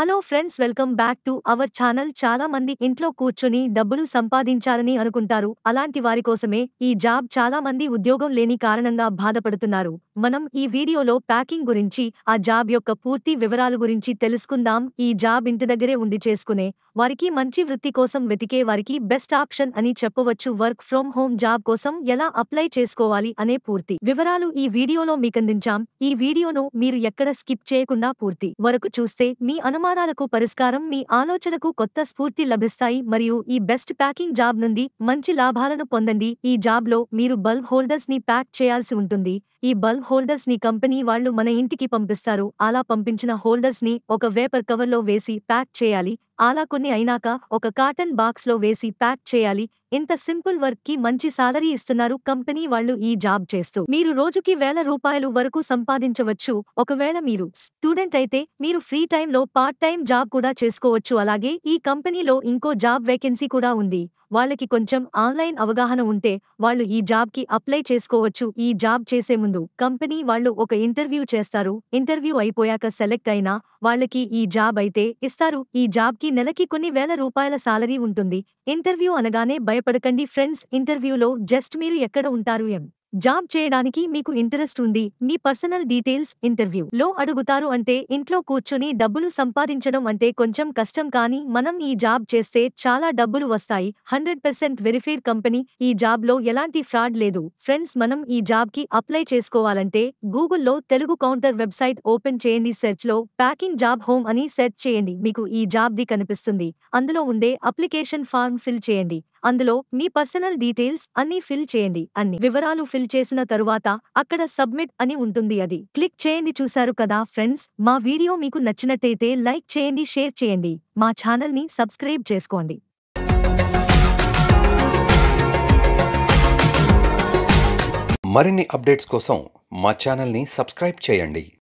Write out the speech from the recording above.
hello friends welcome back to our channel చాలా మంది ఇంట్లో కూర్చొని డబ్బులు సంపాదించాలని అనుకుంటారు అలాంటి వారి కోసమే ఈ జాబ్ చాలా మంది ఉద్యోగం లేని కారణంగా బాధపడుతున్నారు మనం ఈ వీడియోలో ప్యాకింగ్ గురించి ఆ జాబ్ యొక్క పూర్తి వివరాలు గురించి తెలుసుకుందాం ఈ జాబ్ ఇంటి దగ్గరే ఉండి చేసుకునే వారికి మంచి వృత్తి కోసం వెతికే వారికి బెస్ట్ ఆప్షన్ అని చెప్పవచ్చు వర్క్ ఫ్రం హోమ్ జాబ్ కోసం ఎలా అప్లై చేసుకోవాలి అనే పూర్తి వివరాలు ఈ వీడియోలో మీకందించాం ఈ వీడియోను మీరు ఎక్కడ స్కిప్ చేయకుండా పూర్తి వరకు చూస్తే మీ అనుమానం అనుమానాలకు పరిష్కారం మీ ఆలోచనకు కొత్త స్ఫూర్తి లభిస్తాయి మరియు ఈ బెస్ట్ ప్యాకింగ్ జాబ్ నుండి మంచి లాభాలను పొందండి ఈ జాబ్లో మీరు బల్బ్ హోల్డర్స్ ని ప్యాక్ చేయాల్సి ఉంటుంది ఈ బల్బ్ హోల్డర్స్ ని కంపెనీ వాళ్లు మన ఇంటికి పంపిస్తారు అలా పంపించిన హోల్డర్స్ ని ఒక వేపర్ కవర్లో వేసి ప్యాక్ చేయాలి అలా కొన్ని అయినాక ఒక కాటన్ బాక్స్లో వేసి ప్యాక్ చేయాలి ఇంత సింపుల్ వర్క్ కి మంచి సాలరీ ఇస్తున్నారు కంపెనీ వాళ్ళు ఈ జాబ్ చేస్తూ మీరు రోజుకి వేల రూపాయలు వరకు సంపాదించవచ్చు ఒకవేళ మీరు స్టూడెంట్ అయితే మీరు ఫ్రీ టైంలో పార్ట్ టైం జాబ్ కూడా చేసుకోవచ్చు అలాగే ఈ కంపెనీలో ఇంకో జాబ్ వేకెన్సీ కూడా ఉంది వాళ్ళకి కొంచెం ఆన్లైన్ అవగాహన ఉంటే వాళ్ళు ఈ జాబ్ కి అప్లై చేసుకోవచ్చు ఈ జాబ్ చేసే ముందు కంపెనీ వాళ్ళు ఒక ఇంటర్వ్యూ చేస్తారు ఇంటర్వ్యూ అయిపోయాక సెలెక్ట్ అయినా వాళ్ళకి ఈ జాబ్ అయితే ఇస్తారు ఈ జాబ్ కి నెలకి కొన్ని వేల రూపాయల సాలరీ ఉంటుంది ఇంటర్వ్యూ అనగానే భయ భయపడకండి ఫ్రెండ్స్ ఇంటర్వ్యూలో జస్ట్ మీరు ఎక్కడ ఉంటారు ఎం జాబ్ చేయడానికి మీకు ఇంట్రెస్ట్ ఉంది మీ పర్సనల్ డీటెయిల్స్ ఇంటర్వ్యూ లో అడుగుతారు అంటే ఇంట్లో కూర్చుని డబ్బులు సంపాదించడం అంటే కొంచెం కష్టం కానీ మనం ఈ జాబ్ చేస్తే చాలా డబ్బులు వస్తాయి హండ్రెడ్ పర్సెంట్ వెరిఫైడ్ కంపెనీ ఈ జాబ్ లో ఎలాంటి ఫ్రాడ్ లేదు ఫ్రెండ్స్ మనం ఈ జాబ్ కి అప్లై చేసుకోవాలంటే గూగుల్లో తెలుగు కౌంటర్ వెబ్సైట్ ఓపెన్ చేయండి సెర్చ్ లో ప్యాకింగ్ జాబ్ హోమ్ అని సెర్చ్ చేయండి మీకు ఈ జాబ్ ది కనిపిస్తుంది అందులో ఉండే అప్లికేషన్ ఫార్మ్ ఫిల్ చేయండి అందులో మీ పర్సనల్ డీటెయిల్స్ అన్నీ ఫిల్ చేయండి అన్ని వివరాలు ఫిల్ చేసిన తరువాత అక్కడ సబ్మిట్ అని ఉంటుంది అది క్లిక్ చేయండి చూశారు కదా ఫ్రెండ్స్ మా వీడియో మీకు నచ్చినట్టయితే లైక్ చేయండి షేర్ చేయండి మా ని సబ్స్క్రైబ్ చేసుకోండి మరిన్ని అప్డేట్స్ కోసం మా ఛానల్ని సబ్స్క్రైబ్ చేయండి